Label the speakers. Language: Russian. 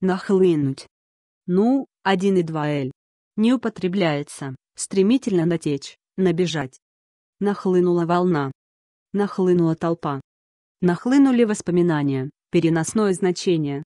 Speaker 1: Нахлынуть. Ну, и 1,2Л. Не употребляется. Стремительно натечь, набежать. Нахлынула волна. Нахлынула толпа. Нахлынули воспоминания, переносное значение.